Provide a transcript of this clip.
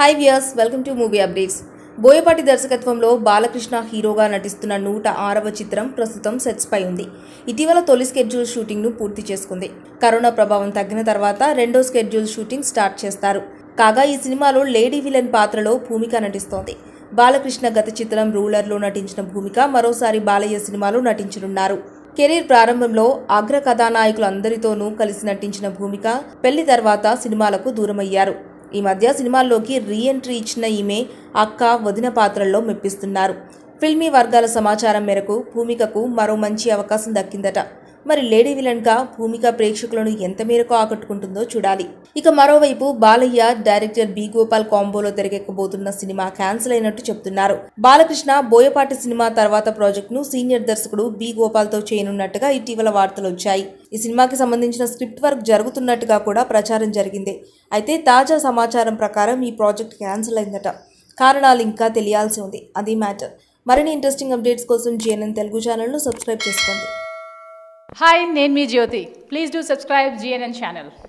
High viewers welcome to movie updates Boyapati దర్శకత్వంలో బాలకృష్ణ హీరోగా నటిస్తున్న నూట ఆరవ చిత్రం ప్రస్తుతం సెట్స్ పై ఉంది ఇటీవల తొలి స్కెడ్యూల్ షూటింగ్ను పూర్తి చేసుకుంది కరోనా ప్రభావం తగ్గిన తర్వాత రెండో స్కెడ్యూల్ షూటింగ్ స్టార్ట్ చేస్తారు కాగా ఈ సినిమాలో లేడీ విలన్ పాత్రలో భూమిక నటిస్తోంది బాలకృష్ణ గత చిత్రం రూలర్లో నటించిన భూమిక మరోసారి బాలయ్య సినిమాలో నటించనున్నారు కెరీర్ ప్రారంభంలో అగ్ర కథానాయకులందరితోనూ కలిసి నటించిన భూమిక పెళ్లి తర్వాత సినిమాలకు దూరమయ్యారు ఈ మధ్య సినిమాల్లోకి రీ ఎంట్రీ ఇచ్చిన ఈమె అక్క వదిన పాత్రల్లో మెప్పిస్తున్నారు ఫిల్మీ వర్గాల సమాచారం మేరకు భూమికకు మరో మంచి అవకాశం దక్కిందట మరి లేడీ విలన్గా భూమిక ప్రేక్షకులను ఎంత మేరకు ఆకట్టుకుంటుందో చూడాలి ఇక మరోవైపు బాలయ్య డైరెక్టర్ బి గోపాల్ కాంబోలో తెరకెక్కబోతున్న సినిమా క్యాన్సిల్ అయినట్టు చెప్తున్నారు బాలకృష్ణ బోయపాటి సినిమా తర్వాత ప్రాజెక్ట్ ను సీనియర్ దర్శకుడు బి గోపాల్తో చేయనున్నట్టుగా ఇటీవల వార్తలు వచ్చాయి ఈ సినిమాకి సంబంధించిన స్క్రిప్ట్ వర్క్ జరుగుతున్నట్టుగా కూడా ప్రచారం జరిగింది అయితే తాజా సమాచారం ప్రకారం ఈ ప్రాజెక్ట్ క్యాన్సిల్ అయిందట కారణాలు ఇంకా తెలియాల్సి ఉంది అది మ్యాటర్ మరిన్ని ఇంట్రెస్టింగ్ అప్డేట్స్ కోసం జిఎన్ఎన్ తెలుగు ఛానల్ను సబ్స్క్రైబ్ చేసుకోండి Hi, name me Jyoti. Please do subscribe GNN channel.